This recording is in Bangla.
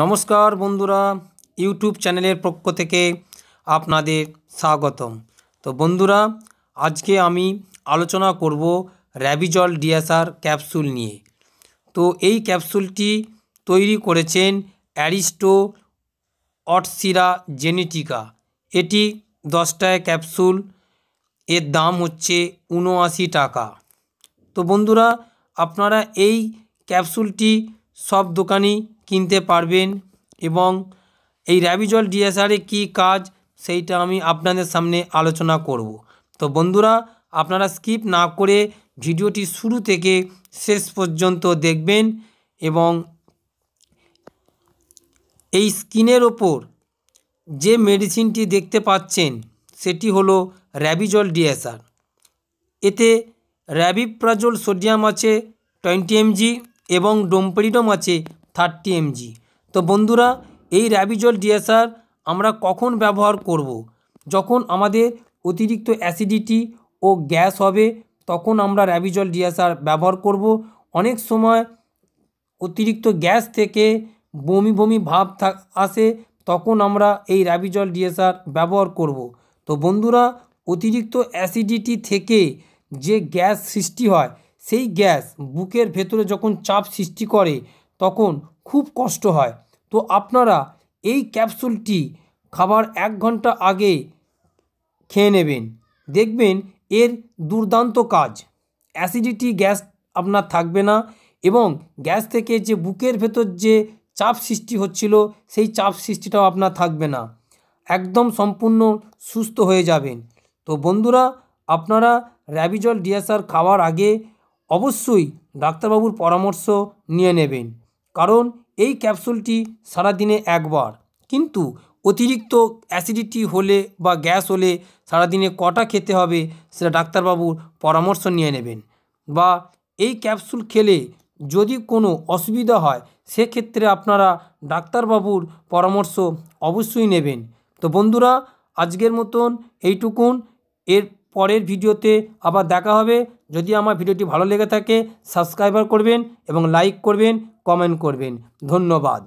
নমস্কার বন্ধুরা ইউটিউব চ্যানেলের পক্ষ থেকে আপনাদের স্বাগতম তো বন্ধুরা আজকে আমি আলোচনা করব র্যাবিজল ডিএসআর ক্যাপসুল নিয়ে তো এই ক্যাপসুলটি তৈরি করেছেন অ্যারিস্টো অটসিরা জেনেটিকা এটি দশটায় ক্যাপসুল এর দাম হচ্ছে উনআশি টাকা তো বন্ধুরা আপনারা এই ক্যাপসুলটি সব দোকানেই কিনতে পারবেন এবং এই র্যাবিজল ডিএসআরে কি কাজ সেইটা আমি আপনাদের সামনে আলোচনা করব তো বন্ধুরা আপনারা স্কিপ না করে ভিডিওটি শুরু থেকে শেষ পর্যন্ত দেখবেন এবং এই স্কিনের ওপর যে মেডিসিনটি দেখতে পাচ্ছেন সেটি হলো র্যাবিজল ডিএসআর এতে র্যাবিপ্রাজল সোডিয়াম আছে টোয়েন্টি এমজি এবং ডোমপেরিডম আছে থার্টি এমজি তো বন্ধুরা এই র্যাবিজল ডিএসআর আমরা কখন ব্যবহার করব। যখন আমাদের অতিরিক্ত অ্যাসিডিটি ও গ্যাস হবে তখন আমরা র্যাবিজল ডিএসআর ব্যবহার করব। অনেক সময় অতিরিক্ত গ্যাস থেকে বমি বমি ভাব আসে তখন আমরা এই র্যাবিজল ডিএসআর ব্যবহার করব। তো বন্ধুরা অতিরিক্ত অ্যাসিডিটি থেকে যে গ্যাস সৃষ্টি হয় সেই গ্যাস বুকের ভেতরে যখন চাপ সৃষ্টি করে তখন খুব কষ্ট হয় তো আপনারা এই ক্যাপসুলটি খাবার এক ঘন্টা আগে খেয়ে নেবেন দেখবেন এর দুর্দান্ত কাজ অ্যাসিডিটি গ্যাস আপনার থাকবে না এবং গ্যাস থেকে যে বুকের ভেতর যে চাপ সৃষ্টি হচ্ছিল সেই চাপ সৃষ্টিটাও আপনার থাকবে না একদম সম্পূর্ণ সুস্থ হয়ে যাবেন তো বন্ধুরা আপনারা র্যাবিজল ডিএসআর খাওয়ার আগে অবশ্যই ডাক্তারবাবুর পরামর্শ নিয়ে নেবেন কারণ এই ক্যাপসুলটি সারাদিনে একবার কিন্তু অতিরিক্ত অ্যাসিডিটি হলে বা গ্যাস হলে সারাদিনে কটা খেতে হবে সেটা ডাক্তারবাবুর পরামর্শ নিয়ে নেবেন বা এই ক্যাপসুল খেলে যদি কোনো অসুবিধা হয় সেক্ষেত্রে আপনারা ডাক্তারবাবুর পরামর্শ অবশ্যই নেবেন তো বন্ধুরা আজকের মতন এইটুকুন এর পরের ভিডিওতে আবার দেখা হবে যদি আমার ভিডিওটি ভালো লেগে থাকে সাবস্ক্রাইবার করবেন এবং লাইক করবেন কমেন্ট করবেন ধন্যবাদ